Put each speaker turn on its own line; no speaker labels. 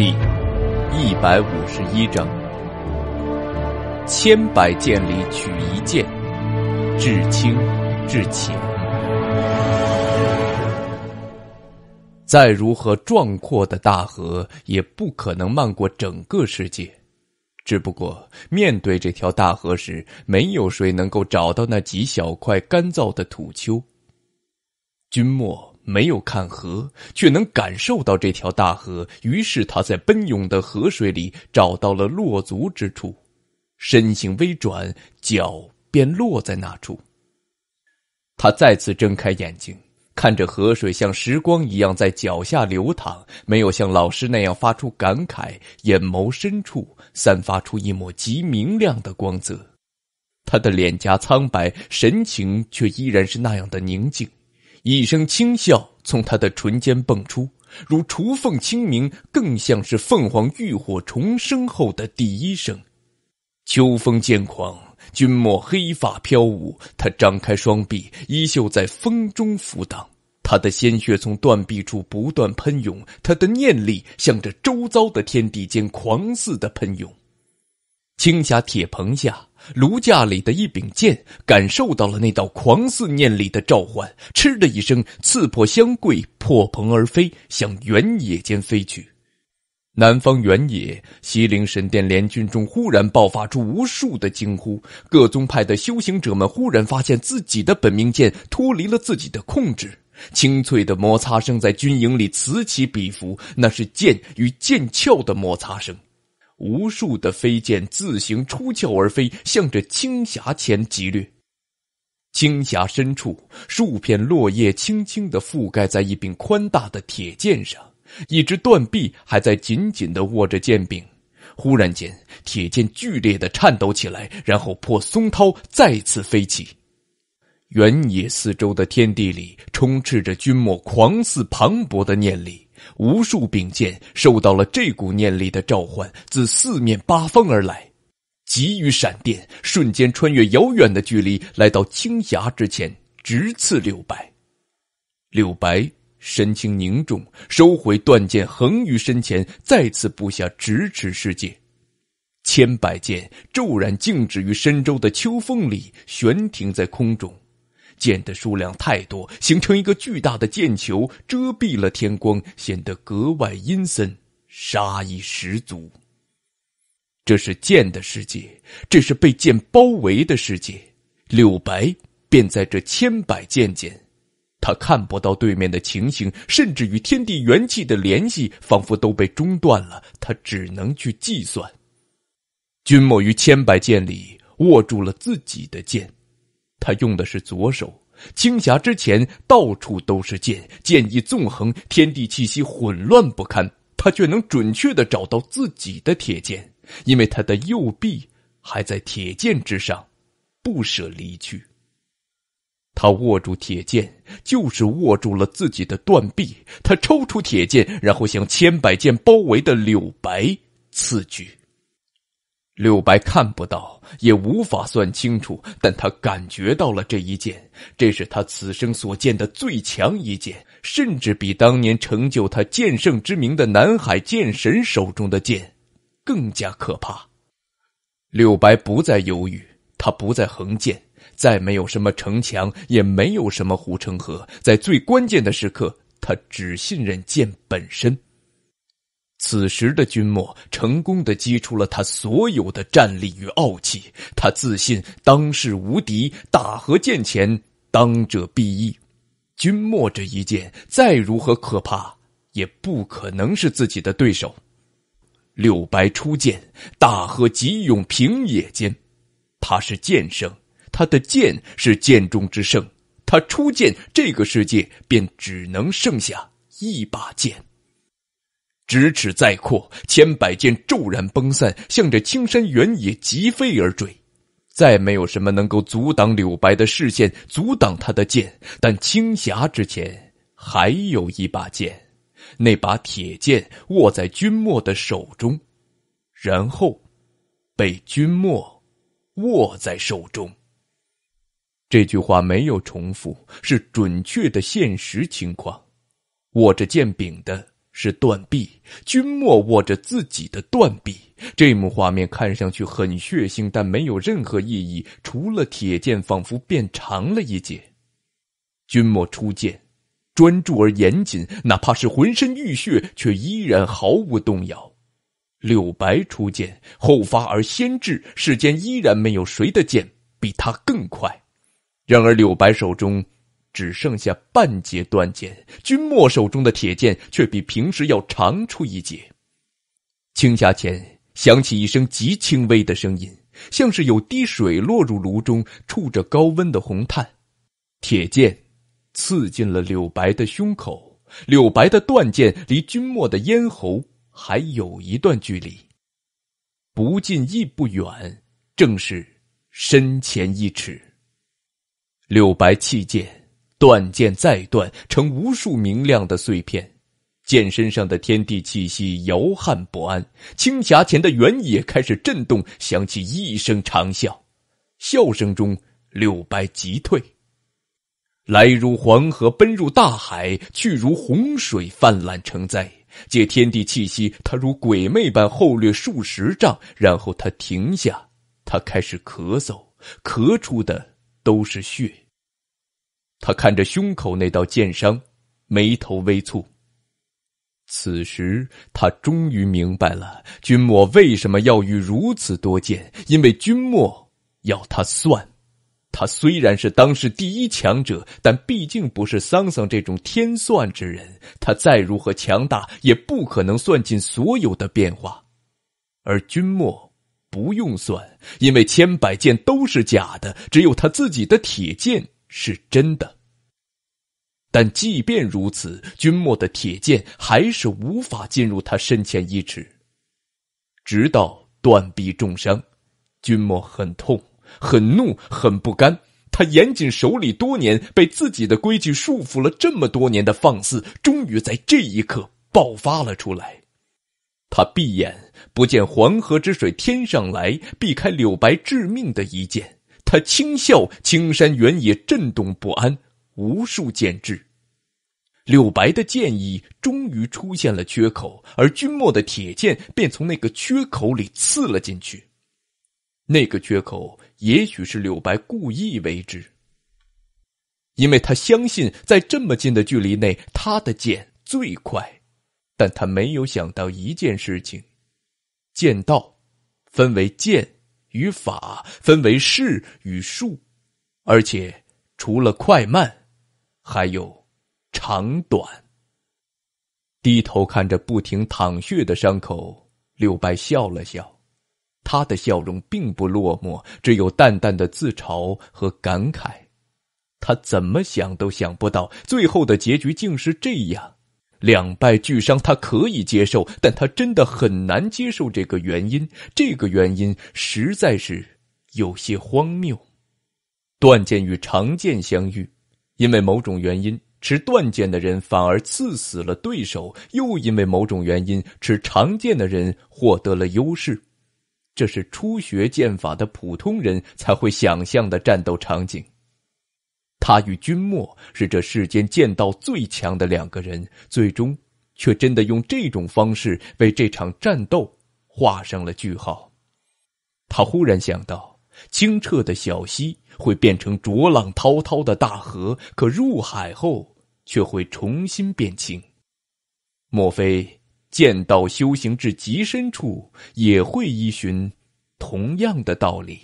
第一百五十一章：千百剑里取一剑，至清至浅。再如何壮阔的大河，也不可能漫过整个世界。只不过面对这条大河时，没有谁能够找到那几小块干燥的土丘。君莫。没有看河，却能感受到这条大河。于是他在奔涌的河水里找到了落足之处，身形微转，脚便落在那处。他再次睁开眼睛，看着河水像时光一样在脚下流淌，没有像老师那样发出感慨，眼眸深处散发出一抹极明亮的光泽。他的脸颊苍白，神情却依然是那样的宁静。一声轻笑从他的唇间蹦出，如雏凤清鸣，更像是凤凰浴火重生后的第一声。秋风渐狂，君莫黑发飘舞，他张开双臂，衣袖在风中拂荡。他的鲜血从断臂处不断喷涌，他的念力向着周遭的天地间狂肆的喷涌。青霞铁棚下，炉架里的一柄剑感受到了那道狂肆念力的召唤，嗤的一声，刺破香柜，破棚而飞，向原野间飞去。南方原野，西陵神殿联军中忽然爆发出无数的惊呼，各宗派的修行者们忽然发现自己的本命剑脱离了自己的控制，清脆的摩擦声在军营里此起彼伏，那是剑与剑鞘的摩擦声。无数的飞剑自行出鞘而飞，向着青霞前疾掠。青霞深处，数片落叶轻轻的覆盖在一柄宽大的铁剑上，一只断臂还在紧紧的握着剑柄。忽然间，铁剑剧烈的颤抖起来，然后破松涛再次飞起。原野四周的天地里，充斥着君莫狂肆磅礴的念力。无数柄剑受到了这股念力的召唤，自四面八方而来，急于闪电，瞬间穿越遥远的距离，来到青霞之前，直刺柳白。柳白神情凝重，收回断剑，横于身前，再次布下咫尺世界。千百剑骤然静止于深州的秋风里，悬停在空中。剑的数量太多，形成一个巨大的剑球，遮蔽了天光，显得格外阴森，杀意十足。这是剑的世界，这是被剑包围的世界。柳白便在这千百剑间，他看不到对面的情形，甚至与天地元气的联系仿佛都被中断了。他只能去计算。君莫于千百剑里握住了自己的剑。他用的是左手，青霞之前到处都是剑，剑意纵横，天地气息混乱不堪。他却能准确的找到自己的铁剑，因为他的右臂还在铁剑之上，不舍离去。他握住铁剑，就是握住了自己的断臂。他抽出铁剑，然后向千百剑包围的柳白刺去。六白看不到，也无法算清楚，但他感觉到了这一剑，这是他此生所见的最强一剑，甚至比当年成就他剑圣之名的南海剑神手中的剑更加可怕。六白不再犹豫，他不再横剑，再没有什么城墙，也没有什么护城河，在最关键的时刻，他只信任剑本身。此时的君莫成功的击出了他所有的战力与傲气，他自信当世无敌，大河剑前当者必一。君莫这一剑再如何可怕，也不可能是自己的对手。柳白出剑，大河急涌平野间，他是剑圣，他的剑是剑中之圣，他出剑，这个世界便只能剩下一把剑。咫尺再阔，千百剑骤然崩散，向着青山原野疾飞而坠。再没有什么能够阻挡柳白的视线，阻挡他的剑。但青霞之前还有一把剑，那把铁剑握在君莫的手中，然后被君莫握在手中。这句话没有重复，是准确的现实情况。握着剑柄的。是断臂，君莫握着自己的断臂。这幕画面看上去很血腥，但没有任何意义，除了铁剑仿佛变长了一截。君莫出剑，专注而严谨，哪怕是浑身浴血，却依然毫无动摇。柳白出剑，后发而先至，世间依然没有谁的剑比他更快。然而柳白手中。只剩下半截断剑，君莫手中的铁剑却比平时要长出一截。青霞前响起一声极轻微的声音，像是有滴水落入炉中，触着高温的红炭。铁剑刺进了柳白的胸口，柳白的断剑离君莫的咽喉还有一段距离，不近亦不远，正是身前一尺。柳白弃剑。断剑再断，成无数明亮的碎片。剑身上的天地气息摇撼不安，青霞前的原野开始震动，响起一声长啸。笑声中，柳白急退，来如黄河奔入大海，去如洪水泛滥成灾。借天地气息，他如鬼魅般后掠数十丈，然后他停下，他开始咳嗽，咳出的都是血。他看着胸口那道剑伤，眉头微蹙。此时他终于明白了，君莫为什么要与如此多剑，因为君莫要他算。他虽然是当世第一强者，但毕竟不是桑桑这种天算之人。他再如何强大，也不可能算尽所有的变化。而君莫不用算，因为千百剑都是假的，只有他自己的铁剑。是真的，但即便如此，君莫的铁剑还是无法进入他身前一尺。直到断臂重伤，君莫很痛、很怒、很不甘。他严谨守礼多年，被自己的规矩束缚了这么多年的放肆，终于在这一刻爆发了出来。他闭眼，不见黄河之水天上来，避开柳白致命的一剑。他轻笑，青山原野震动不安，无数剑至。柳白的剑意终于出现了缺口，而君莫的铁剑便从那个缺口里刺了进去。那个缺口，也许是柳白故意为之，因为他相信在这么近的距离内，他的剑最快。但他没有想到一件事情：剑道，分为剑。与法分为事与数，而且除了快慢，还有长短。低头看着不停淌血的伤口，柳白笑了笑，他的笑容并不落寞，只有淡淡的自嘲和感慨。他怎么想都想不到，最后的结局竟是这样。两败俱伤，他可以接受，但他真的很难接受这个原因。这个原因实在是有些荒谬。断剑与长剑相遇，因为某种原因，持断剑的人反而刺死了对手；又因为某种原因，持长剑的人获得了优势。这是初学剑法的普通人才会想象的战斗场景。他与君莫是这世间剑道最强的两个人，最终却真的用这种方式为这场战斗画上了句号。他忽然想到，清澈的小溪会变成浊浪滔滔的大河，可入海后却会重新变清。莫非剑道修行至极深处，也会依循同样的道理？